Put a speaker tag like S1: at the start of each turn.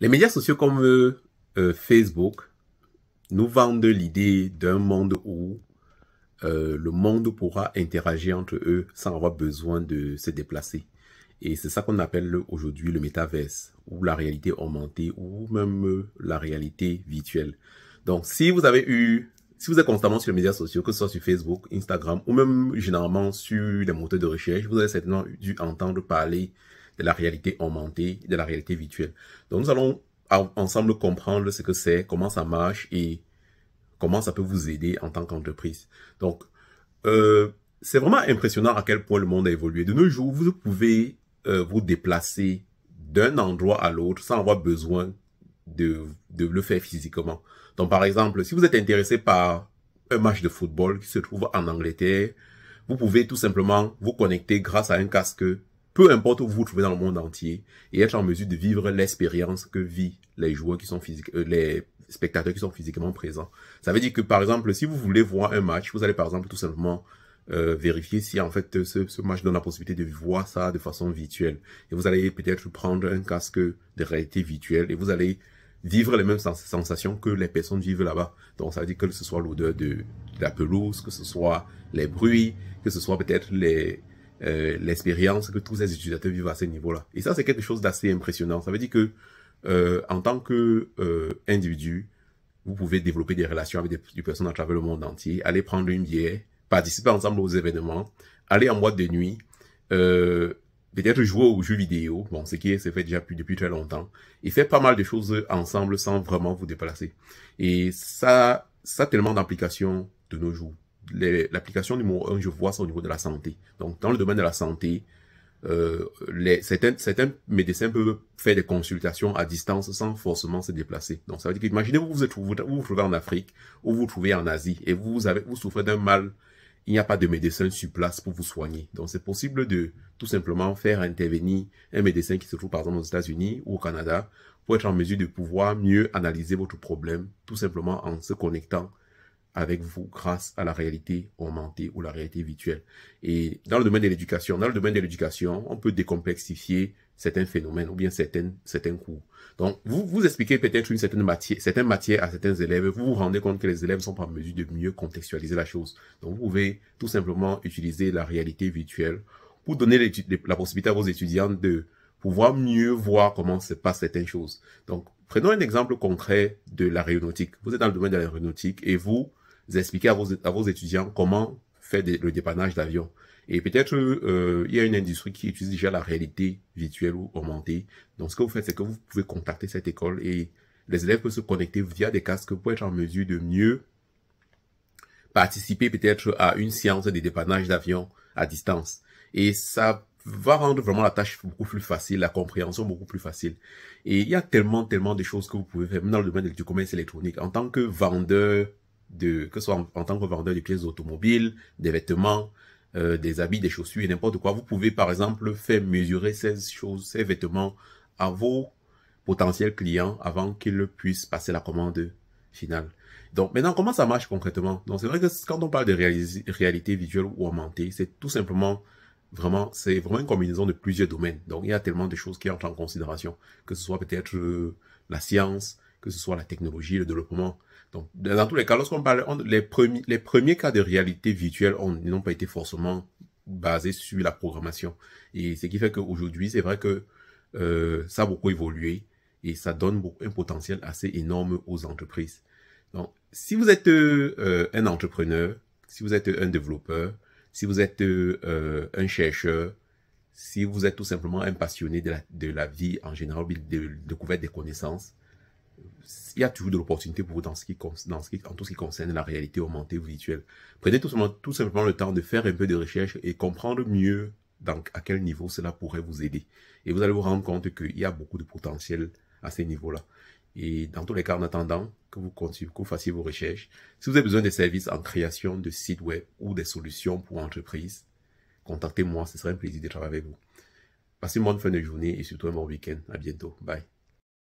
S1: Les médias sociaux comme euh, euh, Facebook nous vendent l'idée d'un monde où euh, le monde pourra interagir entre eux sans avoir besoin de se déplacer. Et c'est ça qu'on appelle aujourd'hui le métaverse, ou la réalité augmentée, ou même la réalité virtuelle. Donc, si vous avez eu, si vous êtes constamment sur les médias sociaux, que ce soit sur Facebook, Instagram, ou même généralement sur les moteurs de recherche, vous avez certainement dû entendre parler de la réalité augmentée, de la réalité virtuelle. Donc nous allons ensemble comprendre ce que c'est, comment ça marche et comment ça peut vous aider en tant qu'entreprise. Donc, euh, c'est vraiment impressionnant à quel point le monde a évolué. De nos jours, vous pouvez euh, vous déplacer d'un endroit à l'autre sans avoir besoin de le faire physiquement. Donc, par exemple, si vous êtes intéressé par un match de football qui se trouve en Angleterre, vous pouvez tout simplement vous connecter grâce à un casque peu importe où vous vous trouvez dans le monde entier, et être en mesure de vivre l'expérience que vivent les joueurs qui sont physiques, euh, les spectateurs qui sont physiquement présents. Ça veut dire que, par exemple, si vous voulez voir un match, vous allez, par exemple, tout simplement euh, vérifier si, en fait, ce, match donne la possibilité de voir ça de façon virtuelle. Et vous allez peut-être prendre un casque de réalité virtuelle et vous allez vivre les mêmes sensations que les personnes vivent là-bas. Donc, ça veut dire que ce soit l'odeur de la pelouse, que ce soit les bruits, que ce soit peut-être les euh, l'expérience que tous ces utilisateurs vivent à ce niveau-là. Et ça, c'est quelque chose d'assez impressionnant. Ça veut dire que euh, en tant que euh, individu, vous pouvez développer des relations avec des, personnes à travers le monde entier, aller prendre une bière, participer ensemble aux événements, aller en boîte de nuit, euh, peut-être jouer aux jeux vidéo, bon, ce qui s'est fait déjà depuis, depuis très longtemps, et faire pas mal de choses ensemble sans vraiment vous déplacer. Et ça, ça a tellement d'implications de nos jours l'application numéro un, je vois ça au niveau de la santé. Donc, dans le domaine de la santé, euh, les, certains, certains, médecins peuvent faire des consultations à distance sans forcément se déplacer. Donc, ça veut dire qu'imaginez, vous vous, êtes, vous, vous, vous trouvez en Afrique ou vous vous trouvez en Asie et vous, avez, vous souffrez d'un mal. Il n'y a pas de médecin sur place pour vous soigner. Donc, c'est possible de tout simplement faire intervenir un médecin qui se trouve, par exemple, aux États-Unis ou au Canada pour être en mesure de pouvoir mieux analyser votre problème tout simplement en se connectant avec vous grâce à la réalité augmentée ou la réalité virtuelle. Et dans le domaine de l'éducation, dans le domaine de l'éducation, on peut décomplexifier certains phénomènes ou bien certaines, certains cours. Donc, vous, vous expliquez peut-être une certaine matière, certaines matières à certains élèves, vous vous rendez compte que les élèves sont pas en mesure de mieux contextualiser la chose. Donc, vous pouvez tout simplement utiliser la réalité virtuelle pour donner la possibilité à vos étudiants de pouvoir mieux voir comment se passent certaines choses. Donc, prenons un exemple concret de l'aéronautique. Vous êtes dans le domaine de l'aéronautique et vous, vous expliquez à vos, à vos étudiants comment faire le dépannage d'avion. Et peut-être euh, il y a une industrie qui utilise déjà la réalité virtuelle ou augmentée. Donc ce que vous faites, c'est que vous pouvez contacter cette école et les élèves peuvent se connecter via des casques pour être en mesure de mieux participer peut-être à une séance de dépannage d'avion à distance. Et ça va rendre vraiment la tâche beaucoup plus facile, la compréhension beaucoup plus facile. Et il y a tellement, tellement de choses que vous pouvez faire, dans le domaine du commerce électronique. En tant que vendeur de, que ce soit en, tant que vendeur de pièces automobiles, des vêtements, euh, des habits, des chaussures, n'importe quoi. Vous pouvez par exemple faire mesurer ces choses, ces vêtements à vos potentiels clients avant qu'ils puissent passer la commande finale. Donc maintenant, comment ça marche concrètement Donc c'est vrai que quand on parle de réalité visuelle ou augmentée, c'est tout simplement vraiment, c'est vraiment une combinaison de plusieurs domaines. Donc il y a tellement de choses qui entrent en considération, que ce soit peut-être euh, la science, que ce soit la technologie, le développement. Donc, dans tous les cas, lorsqu'on parle, les, premiers, les premiers cas de réalité virtuelle n'ont pas été forcément basés sur la programmation. Et ce qui fait qu'aujourd'hui, c'est vrai que euh, ça a beaucoup évolué et ça donne un potentiel assez énorme aux entreprises. Donc, si vous êtes euh, un entrepreneur, si vous êtes un développeur, si vous êtes euh, un chercheur, si vous êtes tout simplement un passionné de la, de la vie en général, de découverte des connaissances, il y a toujours de l'opportunité pour vous dans, ce qui, en tout ce qui concerne la réalité augmentée ou virtuelle. Prenez tout simplement, tout simplement le temps de faire un peu de recherche et comprendre mieux à quel niveau cela pourrait vous aider. Et vous allez vous rendre compte qu'il y a beaucoup de potentiel à ces niveaux-là. Et dans tous les cas, en attendant que vous continuez, que vous fassiez vos recherches, si vous avez besoin des services en création de sites web ou des solutions pour entreprises, contactez-moi, ce serait un plaisir de travailler avec vous. Passez une bonne fin de journée et surtout un bon week-end. À bientôt. Bye.